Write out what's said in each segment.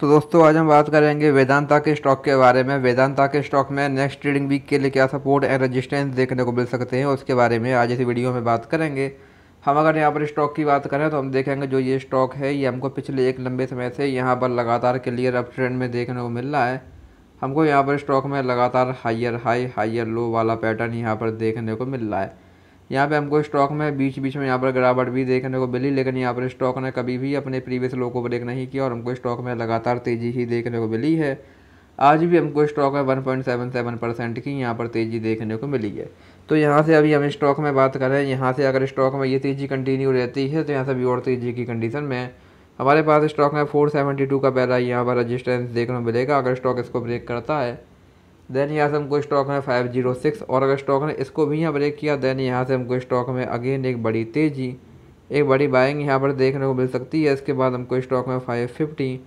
तो दोस्तों आज हम बात करेंगे वेदांता के स्टॉक के बारे में वेदांता के स्टॉक में नेक्स्ट ट्रेडिंग वीक के लिए क्या सपोर्ट एंड रेजिस्टेंस देखने को मिल सकते हैं उसके बारे में आज इस वीडियो में बात करेंगे हम अगर यहाँ पर स्टॉक की बात करें तो हम देखेंगे जो ये स्टॉक है ये हमको पिछले एक लंबे समय से यहाँ पर लगातार क्लियर अप ट्रेंड में देखने को मिल रहा है हमको यहाँ पर स्टॉक में लगातार हाइयर हाई हाइयर लो वाला पैटर्न यहाँ पर देखने को मिल रहा है यहाँ पे हमको स्टॉक में बीच बीच में यहाँ पर गिरावट भी देखने को मिली लेकिन यहाँ पर स्टॉक ने कभी भी अपने प्रीवियस लो को ब्रेक नहीं किया और हमको स्टॉक में लगातार तेज़ी ही देखने को मिली है आज भी हमको स्टॉक में सेवन परसेंट की यहाँ पर तेज़ी देखने को मिली है तो यहाँ से अभी हम स्टॉक में बात करें यहाँ से अगर स्टॉक में ये तेज़ी कंटिन्यू रहती है तो यहाँ से भी और तेज़ी की कंडीशन में हमारे पास स्टॉक में 472 का पहला यहाँ पर रजिस्टेंस देखने को मिलेगा अगर स्टॉक इसको ब्रेक करता है देन यहाँ से हमको स्टॉक में फाइव जीरो सिक्स और अगर स्टॉक ने इसको भी यहाँ ब्रेक किया देन यहाँ से हमको स्टॉक में अगेन एक बड़ी तेज़ी एक बड़ी बाइंग यहाँ पर देखने को मिल सकती है इसके बाद हमको स्टॉक में फाइव फिफ्टी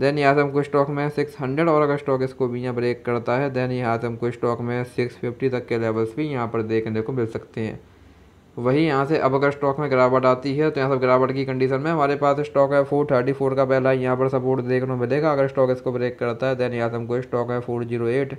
देन यहाँ से हमको स्टॉक में सिक्स हंड्रेड और अगर स्टॉक इसको भी यहाँ ब्रेक करता है देन यहाँ से हमको स्टॉक में सिक्स फिफ्टी तक के लेवल्स भी यहाँ पर देखने को मिल सकते हैं वही यहाँ से अब अगर स्टॉक में गिरावट आती है तो यहाँ सब गिरावट की कंडीशन में हमारे पास स्टॉक है फोर थर्टी फोर का पहला यहाँ पर सपोर्ट देखने को मिलेगा अगर स्टॉक इसको ब्रेक करता है देन यहाँ से हमको स्टॉक है फोर जीरो एट